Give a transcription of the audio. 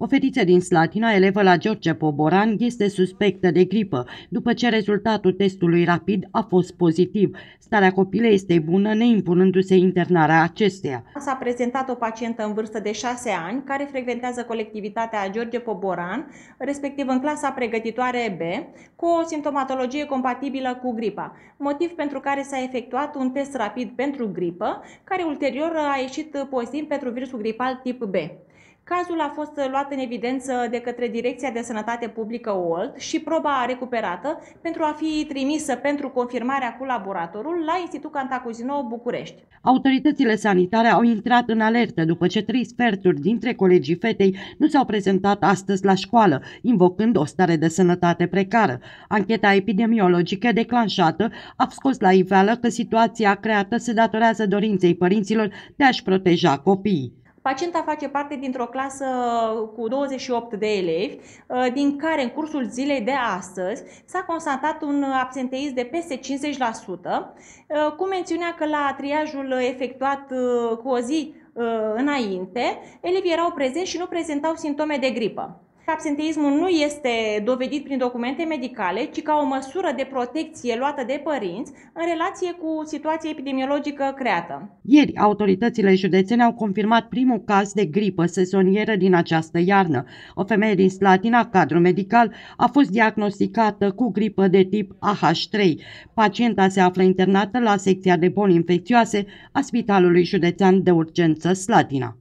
O fetiță din Slatina, elevă la George Poboran, este suspectă de gripă, după ce rezultatul testului rapid a fost pozitiv. Starea copilei este bună, neimpunându-se internarea acesteia. S-a prezentat o pacientă în vârstă de 6 ani, care frecventează colectivitatea George Poboran, respectiv în clasa pregătitoare B, cu o simptomatologie compatibilă cu gripa, motiv pentru care s-a efectuat un test rapid pentru gripă, care ulterior a ieșit pozitiv pentru virusul gripal tip B. Cazul a fost luat în evidență de către Direcția de Sănătate Publică OLT și proba recuperată pentru a fi trimisă pentru confirmarea cu laboratorul la Institutul Cantacuzino București. Autoritățile sanitare au intrat în alertă după ce trei sferturi dintre colegii fetei nu s-au prezentat astăzi la școală, invocând o stare de sănătate precară. Ancheta epidemiologică declanșată a scos la iveală că situația creată se datorează dorinței părinților de a-și proteja copiii. Pacienta face parte dintr-o clasă cu 28 de elevi, uh, din care în cursul zilei de astăzi s-a constatat un absenteism de peste 50%, uh, cu mențiunea că la triajul efectuat uh, cu o zi înainte, elevii erau prezenți și nu prezentau simptome de gripă că absenteismul nu este dovedit prin documente medicale, ci ca o măsură de protecție luată de părinți în relație cu situația epidemiologică creată. Ieri, autoritățile județene au confirmat primul caz de gripă sezonieră din această iarnă. O femeie din Slatina, cadru medical, a fost diagnosticată cu gripă de tip AH3. Pacienta se află internată la secția de boli infecțioase a Spitalului Județean de Urgență Slatina.